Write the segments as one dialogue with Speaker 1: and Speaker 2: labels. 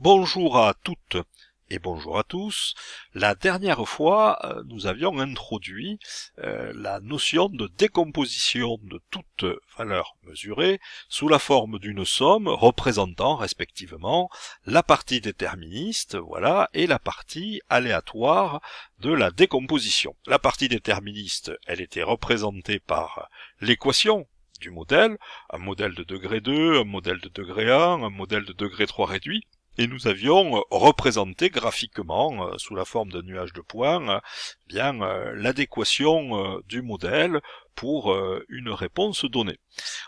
Speaker 1: Bonjour à toutes et bonjour à tous. La dernière fois, euh, nous avions introduit euh, la notion de décomposition de toute valeur mesurée sous la forme d'une somme représentant respectivement la partie déterministe, voilà, et la partie aléatoire de la décomposition. La partie déterministe, elle était représentée par l'équation du modèle, un modèle de degré 2, un modèle de degré 1, un modèle de degré 3 réduit, et nous avions euh, représenté graphiquement, euh, sous la forme d'un nuage de points, euh, bien l'adéquation du modèle pour une réponse donnée.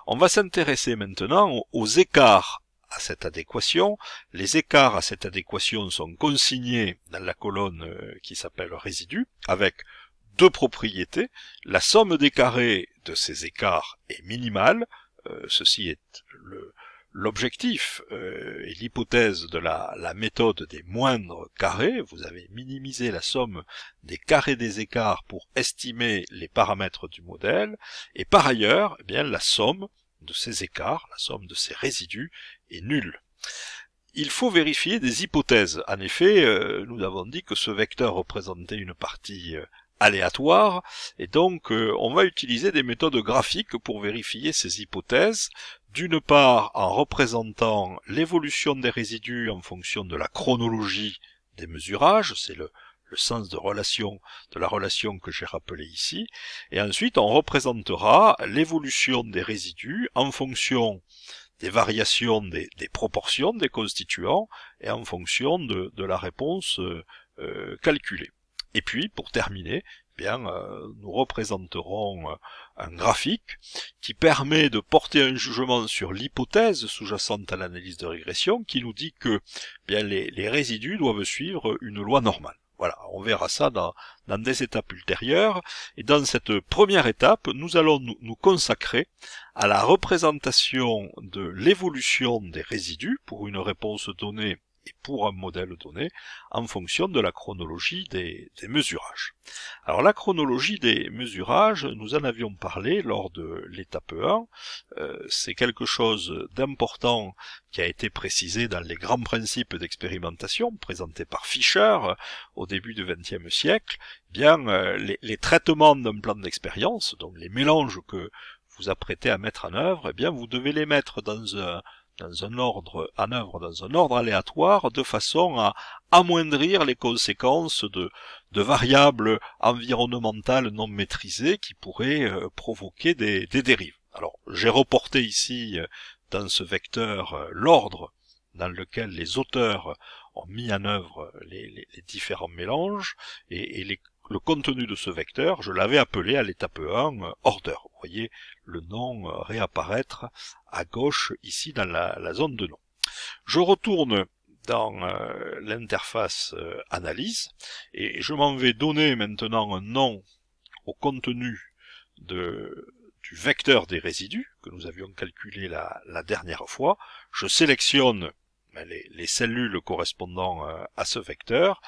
Speaker 1: On va s'intéresser maintenant aux écarts à cette adéquation. Les écarts à cette adéquation sont consignés dans la colonne qui s'appelle résidu, avec deux propriétés. La somme des carrés de ces écarts est minimale, ceci est le, L'objectif est euh, l'hypothèse de la, méthode des moindres carrés, vous avez minimisé la somme des carrés des écarts pour estimer les paramètres du modèle, et par ailleurs, eh bien, la somme de ces écarts, la somme de ces résidus est nulle. Il faut vérifier des hypothèses. En effet, euh, nous avons dit que ce vecteur représentait une partie euh, aléatoire, et donc euh, on va utiliser des méthodes graphiques pour vérifier ces hypothèses, d'une part en représentant l'évolution des résidus en fonction de la chronologie des mesurages, c'est le, sens de relation de la relation que j'ai rappelé ici, et ensuite on représentera l'évolution des résidus en fonction des variations des, proportions des constituants et en fonction de, la réponse euh, euh, calculée. Et puis, pour terminer, eh bien, euh, nous représenterons euh, un graphique qui permet de porter un jugement sur l'hypothèse sous-jacente à l'analyse de régression qui nous dit que eh bien, les, résidus doivent suivre une loi normale. Voilà, on verra ça dans, dans des étapes ultérieures. Et dans cette première étape, nous allons nous consacrer à la représentation de l'évolution des résidus pour une réponse donnée et pour un modèle donné en fonction de la chronologie des, mesurages. Alors la chronologie des mesurages, nous en avions parlé lors de l'étape 1, euh, c'est quelque chose d'important qui a été précisé dans les grands principes d'expérimentation présentés par Fischer euh, au début du XXe siècle, eh bien euh, les, traitements d'un plan d'expérience, donc les mélanges que vous apprêtez à mettre en œuvre, eh bien vous devez les mettre dans un, dans un ordre, en œuvre dans un ordre aléatoire de façon à amoindrir les conséquences de, de variables environnementales non maîtrisées qui pourraient euh, provoquer des, dérives. Alors, j'ai reporté ici, euh, dans ce vecteur, euh, l'ordre dans lequel les auteurs ont mis en œuvre les, différents mélanges et, et les le contenu de ce vecteur, je l'avais appelé à l'étape 1 euh, order. Vous voyez le nom euh, réapparaître à gauche ici dans la, zone de nom. Je retourne dans euh, l'interface analyse et je m'en vais donner maintenant un nom au contenu de, du vecteur des résidus que nous avions calculé la, dernière fois. Je sélectionne ben, les, cellules correspondant à ce vecteur.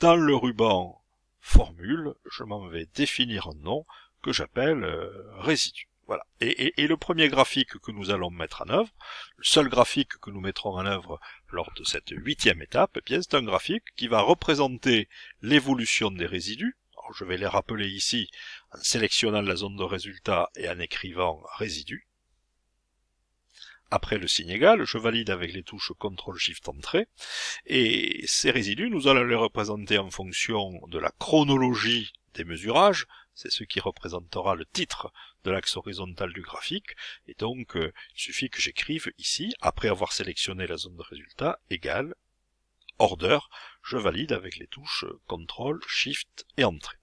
Speaker 1: Dans le ruban formule, je m'en vais définir un nom que j'appelle euh, résidu. Voilà. Et, le premier graphique que nous allons mettre en œuvre, le seul graphique que nous mettrons en œuvre lors de cette huitième étape, eh c'est un graphique qui va représenter l'évolution des résidus. Alors, je vais les rappeler ici en sélectionnant la zone de résultat et en écrivant résidu après le signe égal, je valide avec les touches ctrl shift Entrée. et ces résidus, nous allons les représenter en fonction de la chronologie des mesurages, c'est ce qui représentera le titre de l'axe horizontal du graphique, et donc euh, il suffit que j'écrive ici, après avoir sélectionné la zone de résultat, égal, order, je valide avec les touches CTRL, SHIFT et Entrée.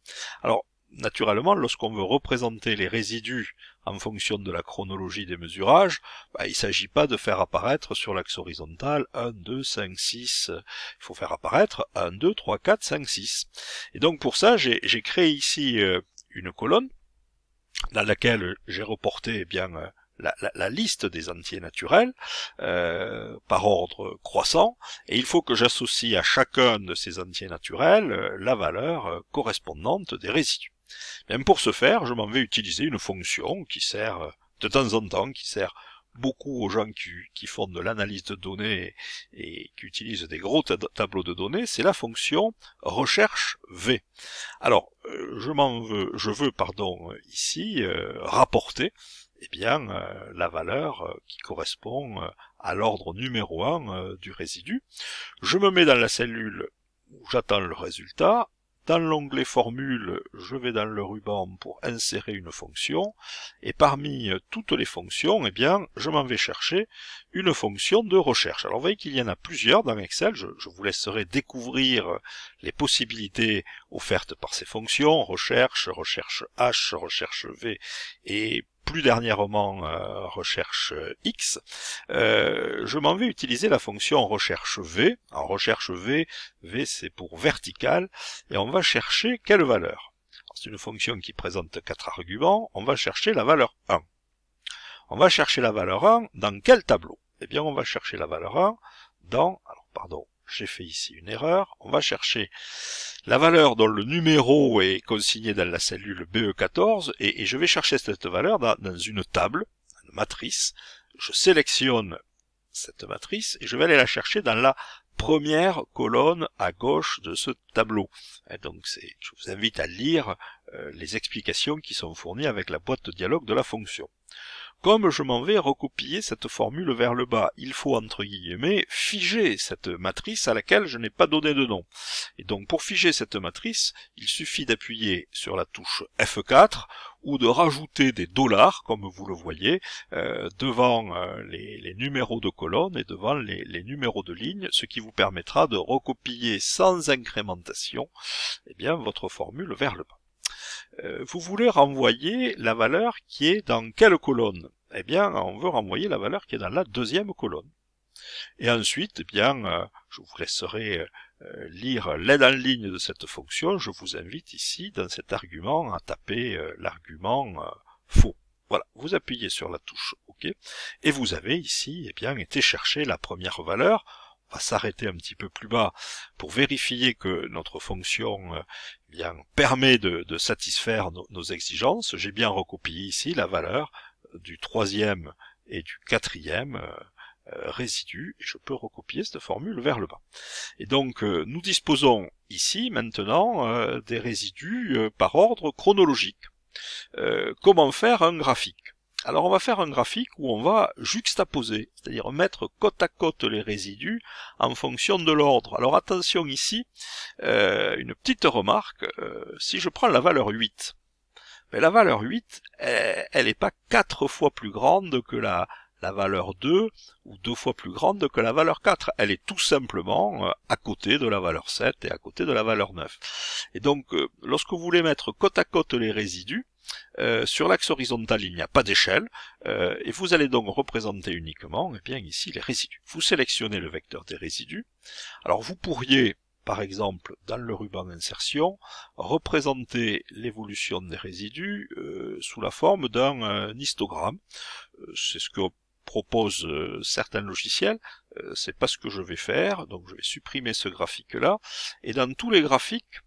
Speaker 1: Alors, naturellement, lorsqu'on veut représenter les résidus en fonction de la chronologie des mesurages, bah, il ne s'agit pas de faire apparaître sur l'axe horizontal 1, 2, 5, 6. Il faut faire apparaître 1, 2, 3, 4, 5, 6. Et donc pour ça, j'ai créé ici euh, une colonne dans laquelle j'ai reporté eh bien euh, la, la, liste des entiers naturels euh, par ordre croissant, et il faut que j'associe à chacun de ces entiers naturels euh, la valeur correspondante des résidus. Même pour ce faire, je m'en vais utiliser une fonction qui sert euh, de temps en temps, qui sert beaucoup aux gens qui, font de l'analyse de données et, qui utilisent des gros tableaux de données, c'est la fonction recherche V. Alors, euh, je m'en veux, je veux, pardon, euh, ici, rapporter, eh bien, la valeur qui correspond à l'ordre numéro 1 du résidu. Je me mets dans la cellule où j'attends le résultat, dans l'onglet formule, je vais dans le ruban pour insérer une fonction, et parmi euh, toutes les fonctions, eh bien, je m'en vais chercher une fonction de recherche. Alors vous voyez qu'il y en a plusieurs dans Excel, je, je, vous laisserai découvrir les possibilités offertes par ces fonctions, recherche, recherche H, recherche V, et plus dernièrement euh, recherche X, euh, je m'en vais utiliser la fonction recherche V. En recherche V, V c'est pour vertical, et on va chercher quelle valeur. C'est une fonction qui présente quatre arguments, on va chercher la valeur 1. On va chercher la valeur 1 dans quel tableau Eh bien on va chercher la valeur 1 dans, alors pardon, j'ai fait ici une erreur, on va chercher la valeur dont le numéro est consigné dans la cellule BE14 et, je vais chercher cette valeur dans, une table, une matrice. Je sélectionne cette matrice et je vais aller la chercher dans la première colonne à gauche de ce tableau. donc je vous invite à lire euh, les explications qui sont fournies avec la boîte de dialogue de la fonction. Comme je m'en vais recopier cette formule vers le bas, il faut, entre guillemets, figer cette matrice à laquelle je n'ai pas donné de nom. Et donc, pour figer cette matrice, il suffit d'appuyer sur la touche F4 ou de rajouter des dollars, comme vous le voyez, euh, devant euh, les, numéros de colonne et devant les, numéros de ligne, ce qui vous permettra de recopier sans incrémentation eh bien, votre formule vers le bas. Euh, vous voulez renvoyer la valeur qui est dans quelle colonne Eh bien, on veut renvoyer la valeur qui est dans la deuxième colonne. Et ensuite, eh bien, euh, je vous laisserai euh, lire l'aide en ligne de cette fonction. Je vous invite ici, dans cet argument, à taper l'argument faux. Voilà, vous appuyez sur la touche OK et vous avez ici eh bien, été chercher la première valeur va s'arrêter un petit peu plus bas pour vérifier que notre fonction euh, eh bien permet de, satisfaire nos exigences. J'ai bien recopié ici la valeur du troisième et du quatrième euh, euh, résidu, et je peux recopier cette formule vers le bas. Et donc nous disposons ici maintenant des résidus par ordre chronologique. comment faire un graphique alors on va faire un graphique où on va juxtaposer, c'est-à-dire mettre côte à côte les résidus en fonction de l'ordre. Alors attention ici, euh, une petite remarque, euh, si je prends la valeur 8, mais la valeur 8, elle n'est pas 4 fois plus grande que la, la valeur 2 ou deux fois plus grande que la valeur 4. Elle est tout simplement euh, à côté de la valeur 7 et à côté de la valeur 9. Et donc, lorsque vous voulez mettre côte à côte les résidus, euh, sur l'axe horizontal, il n'y a pas d'échelle, euh, et vous allez donc représenter uniquement, eh bien ici, les résidus. Vous sélectionnez le vecteur des résidus. Alors vous pourriez, par exemple, dans le ruban d'insertion, représenter l'évolution des résidus euh, sous la forme d'un histogramme. C'est ce que propose certains logiciels, c'est pas ce que je vais faire, donc je vais supprimer ce graphique là, et dans tous les graphiques,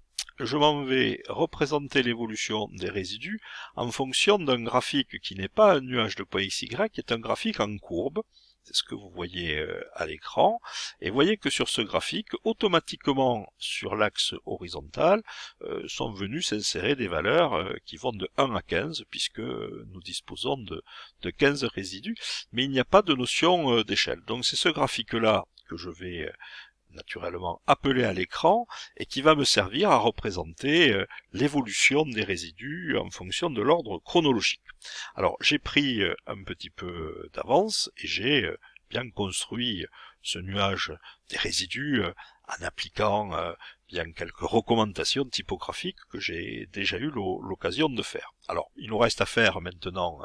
Speaker 1: je m'en vais représenter l'évolution des résidus en fonction d'un graphique qui n'est pas un nuage de points xy, qui est un graphique en courbe, c'est ce que vous voyez euh, à l'écran, et voyez que sur ce graphique, automatiquement sur l'axe horizontal, euh, sont venus s'insérer des valeurs euh, qui vont de 1 à 15, puisque nous disposons de, de 15 résidus, mais il n'y a pas de notion d'échelle. Donc c'est ce graphique-là que je vais naturellement appelé à l'écran et qui va me servir à représenter euh, l'évolution des résidus en fonction de l'ordre chronologique. Alors j'ai pris euh, un petit peu d'avance et j'ai euh, bien construit ce nuage des résidus en appliquant bien quelques recommandations typographiques que j'ai déjà eu l'occasion de faire. Alors il nous reste à faire maintenant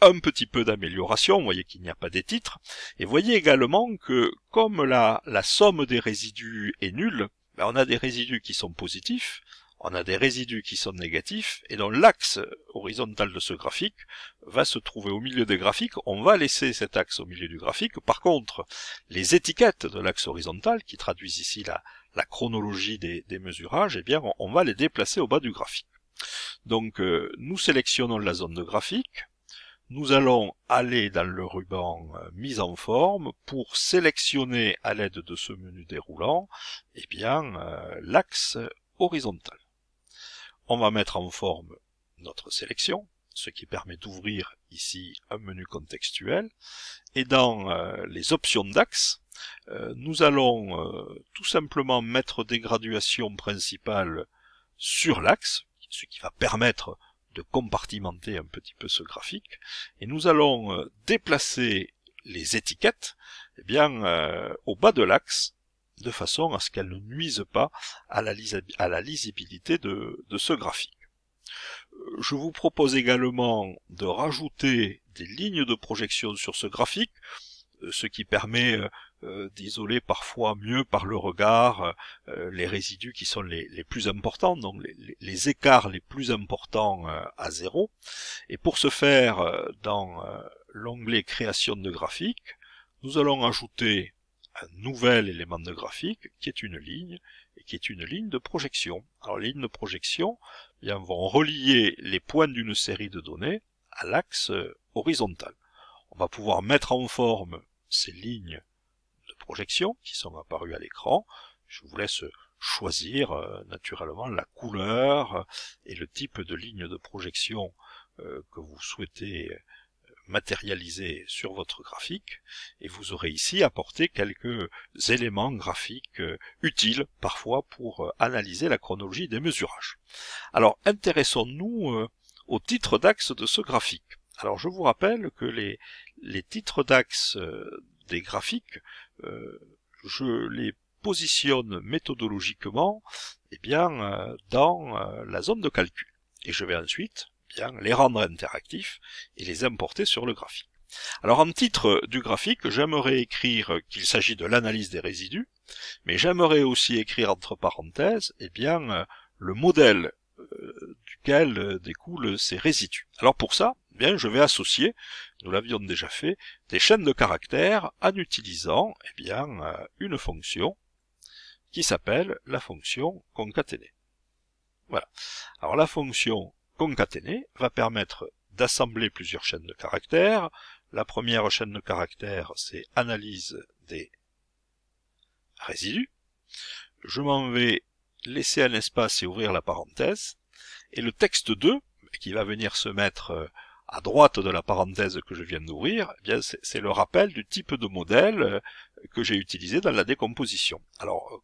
Speaker 1: un petit peu d'amélioration, vous voyez qu'il n'y a pas des titres, et voyez également que comme la, somme des résidus est nulle, ben, on a des résidus qui sont positifs, on a des résidus qui sont négatifs, et dans l'axe horizontal de ce graphique va se trouver au milieu des graphiques, on va laisser cet axe au milieu du graphique, par contre, les étiquettes de l'axe horizontal, qui traduisent ici la, chronologie des, mesurages, eh bien on, va les déplacer au bas du graphique. Donc euh, nous sélectionnons la zone de graphique, nous allons aller dans le ruban euh, mise en forme pour sélectionner à l'aide de ce menu déroulant eh bien euh, l'axe horizontal. On va mettre en forme notre sélection, ce qui permet d'ouvrir ici un menu contextuel. Et dans euh, les options d'axe, nous allons tout simplement mettre des graduations principales sur l'axe, ce qui va permettre de compartimenter un petit peu ce graphique, et nous allons euh, déplacer les étiquettes eh bien, euh, au bas de l'axe, de façon à ce qu'elles ne nuisent pas à la, lisibilité de ce graphique. Euh, je vous propose également de rajouter des lignes de projection sur ce graphique, ce qui permet euh, d'isoler parfois mieux par le regard euh, les résidus qui sont les, plus importants, donc les, écarts les plus importants euh, à zéro. Et pour ce faire, dans l'onglet création de graphique, nous allons ajouter un nouvel élément de graphique qui est une ligne et qui est une ligne de projection. Alors les lignes de projection eh bien, vont relier les points d'une série de données à l'axe horizontal. On va pouvoir mettre en forme ces lignes projections qui sont apparues à l'écran. Je vous laisse choisir euh, naturellement la couleur euh, et le type de ligne de projection euh, que vous souhaitez matérialiser sur votre graphique et vous aurez ici apporté quelques éléments graphiques utiles parfois pour analyser la chronologie des mesurages. Alors intéressons-nous au titre d'axe de ce graphique. Alors je vous rappelle que les, les titres d'axe des graphiques euh, je les positionne méthodologiquement eh bien, euh, dans euh, la zone de calcul. Et je vais ensuite bien, les rendre interactifs et les importer sur le graphique. Alors en titre du graphique, j'aimerais écrire qu'il s'agit de l'analyse des résidus, mais j'aimerais aussi écrire entre parenthèses eh bien, le modèle duquel découlent ces résidus. Alors pour ça, bien, je vais associer, nous l'avions déjà fait, des chaînes de caractères en utilisant eh bien, euh, une fonction qui s'appelle la fonction concaténée. Voilà. Alors la fonction concaténée va permettre d'assembler plusieurs chaînes de caractères. La première chaîne de caractères, c'est analyse des résidus. Je m'en vais laisser un espace et ouvrir la parenthèse. Et le texte 2, qui va venir se mettre euh, à droite de la parenthèse que je viens d'ouvrir, eh bien c'est le rappel du type de modèle euh, que j'ai utilisé dans la décomposition. Alors euh,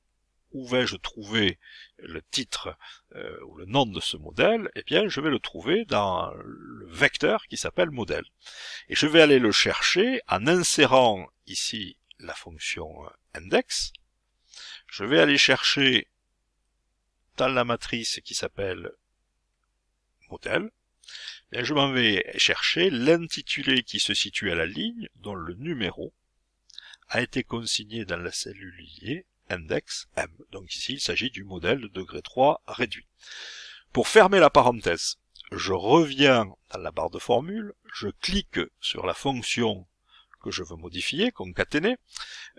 Speaker 1: où vais-je trouver le titre euh, ou le nom de ce modèle Eh bien, je vais le trouver dans le vecteur qui s'appelle modèle. Et je vais aller le chercher en insérant ici la fonction index. Je vais aller chercher dans la matrice qui s'appelle modèle. Eh, je m'en vais chercher l'intitulé qui se situe à la ligne dont le numéro a été consigné dans la cellule index M. Donc ici, il s'agit du modèle de degré 3 réduit. Pour fermer la parenthèse, je reviens dans la barre de formule, je clique sur la fonction que je veux modifier, concaténer,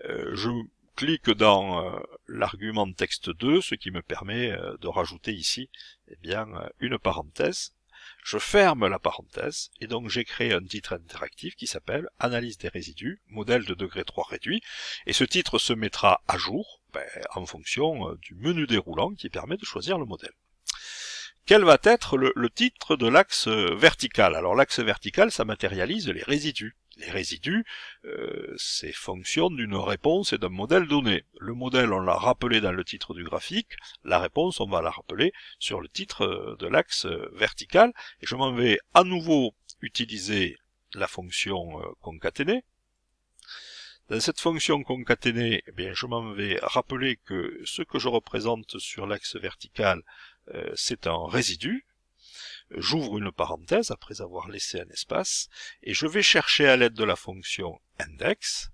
Speaker 1: euh, je clique dans euh, l'argument texte 2, ce qui me permet euh, de rajouter ici eh bien, une parenthèse, je ferme la parenthèse et donc j'ai créé un titre interactif qui s'appelle Analyse des résidus, modèle de degré 3 réduit, et ce titre se mettra à jour ben, en fonction euh, du menu déroulant qui permet de choisir le modèle. Quel va être le, le titre de l'axe vertical Alors l'axe vertical, ça matérialise les résidus les résidus, euh, c'est fonction d'une réponse et d'un modèle donné. Le modèle, on l'a rappelé dans le titre du graphique, la réponse, on va la rappeler sur le titre euh, de l'axe euh, vertical, et je m'en vais à nouveau utiliser la fonction concaténée. Dans cette fonction concaténée, eh bien, je m'en vais rappeler que ce que je représente sur l'axe vertical, c'est un résidu, j'ouvre une parenthèse après avoir laissé un espace, et je vais chercher à l'aide de la fonction index,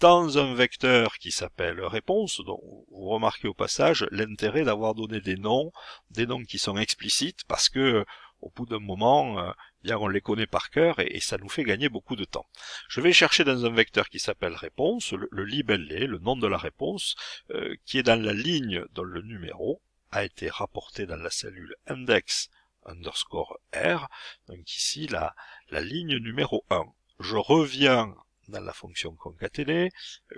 Speaker 1: dans un vecteur qui s'appelle réponse, dont vous remarquez au passage l'intérêt d'avoir donné des noms, des noms qui sont explicites, parce que au bout d'un moment, euh, bien on les connaît par cœur et, ça nous fait gagner beaucoup de temps. Je vais chercher dans un vecteur qui s'appelle réponse, le, libellé, le nom de la réponse, euh, qui est dans la ligne dont le numéro a été rapporté dans la cellule index underscore R. Donc ici, la, la ligne numéro 1. Je reviens dans la fonction concaténée,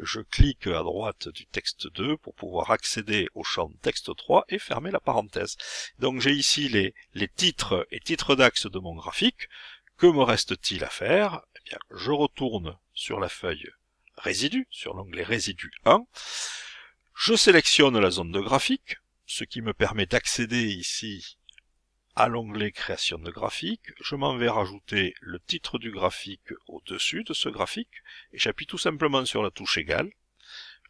Speaker 1: je clique à droite du texte 2 pour pouvoir accéder au champ texte 3 et fermer la parenthèse. Donc j'ai ici les, les titres et titres d'axe de mon graphique. Que me reste-t-il à faire eh bien, Je retourne sur la feuille résidu, sur l'onglet résidu 1. Je sélectionne la zone de graphique, ce qui me permet d'accéder ici à l'onglet création de graphique, je m'en vais rajouter le titre du graphique au-dessus de ce graphique et j'appuie tout simplement sur la touche égale.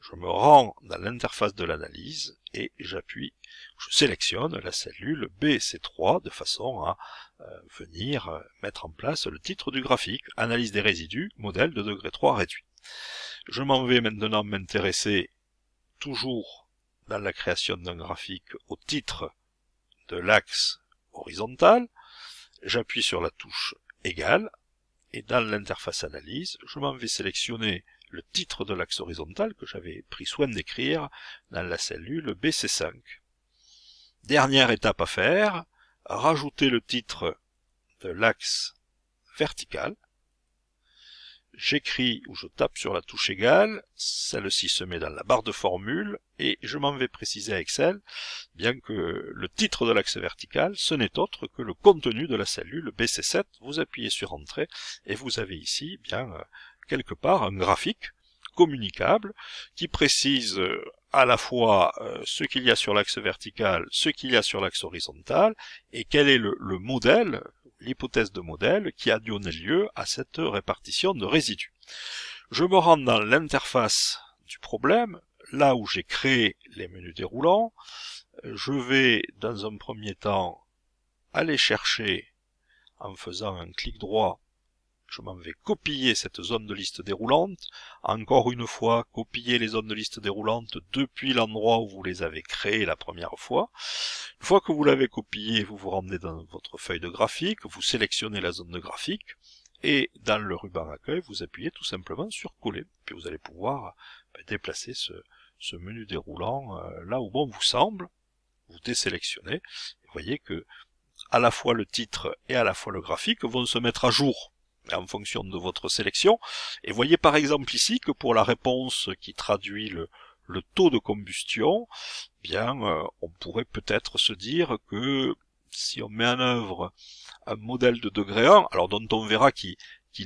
Speaker 1: Je me rends dans l'interface de l'analyse et j'appuie, je sélectionne la cellule BC3 de façon à euh, venir euh, mettre en place le titre du graphique, analyse des résidus, modèle de degré 3 réduit. Je m'en vais maintenant m'intéresser toujours dans la création d'un graphique au titre de l'axe horizontale, j'appuie sur la touche égale, et dans l'interface analyse, je m'en vais sélectionner le titre de l'axe horizontal que j'avais pris soin d'écrire dans la cellule BC5. Dernière étape à faire, rajouter le titre de l'axe vertical j'écris ou je tape sur la touche égale, celle-ci se met dans la barre de formule et je m'en vais préciser à Excel, bien que le titre de l'axe vertical, ce n'est autre que le contenu de la cellule BC7. Vous appuyez sur Entrée et vous avez ici, bien, euh, quelque part, un graphique communicable, qui précise euh, à la fois euh, ce qu'il y a sur l'axe vertical, ce qu'il y a sur l'axe horizontal, et quel est le, modèle, l'hypothèse de modèle qui a donné lieu à cette répartition de résidus. Je me rends dans l'interface du problème, là où j'ai créé les menus déroulants. Je vais, dans un premier temps, aller chercher, en faisant un clic droit, je m'en vais copier cette zone de liste déroulante, encore une fois copier les zones de liste déroulante depuis l'endroit où vous les avez créées la première fois. Une fois que vous l'avez copié, vous vous rendez dans votre feuille de graphique, vous sélectionnez la zone de graphique, et dans le ruban accueil, vous appuyez tout simplement sur coller. Puis vous allez pouvoir ben, déplacer ce, menu déroulant euh, là où bon vous semble. Vous désélectionnez. Et vous voyez que à la fois le titre et à la fois le graphique vont se mettre à jour en fonction de votre sélection. Et voyez par exemple ici que pour la réponse qui traduit le, taux de combustion, bien, euh, on pourrait peut-être se dire que si on met en œuvre un modèle de degré 1, alors dont on verra qu'il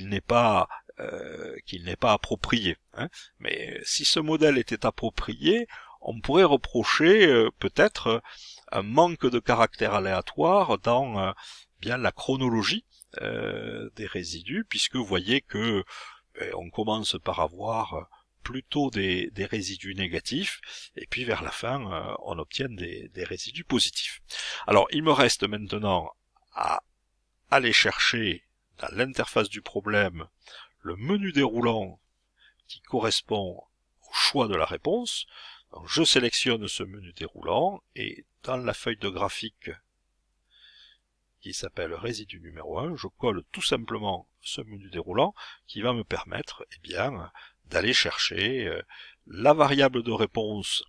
Speaker 1: n'est pas euh, qu'il n'est pas approprié. Hein, mais si ce modèle était approprié, on pourrait reprocher euh, peut-être un manque de caractère aléatoire dans bien la chronologie euh, des résidus, puisque vous voyez que ben, on commence par avoir plutôt des, résidus négatifs, et puis vers la fin, euh, on obtient des, résidus positifs. Alors, il me reste maintenant à aller chercher dans l'interface du problème le menu déroulant qui correspond au choix de la réponse. je sélectionne ce menu déroulant et dans la feuille de graphique qui s'appelle résidu numéro 1, je colle tout simplement ce menu déroulant qui va me permettre eh bien, d'aller chercher euh, la variable de réponse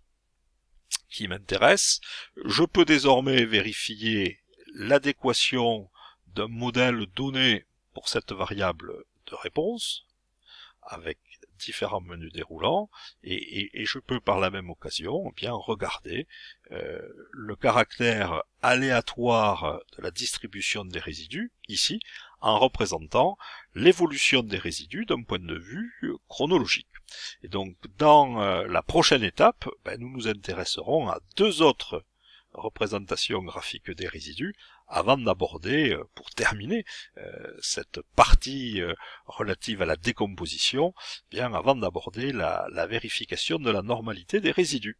Speaker 1: qui m'intéresse. Je peux désormais vérifier l'adéquation d'un modèle donné pour cette variable de réponse avec différents menus déroulants et, je peux par la même occasion eh bien regarder euh, le caractère aléatoire de la distribution des résidus ici en représentant l'évolution des résidus d'un point de vue chronologique. Et donc dans euh, la prochaine étape, ben, nous nous intéresserons à deux autres représentations graphiques des résidus avant d'aborder, euh, pour terminer euh, cette partie euh, relative à la décomposition, bien avant d'aborder la, la vérification de la normalité des résidus.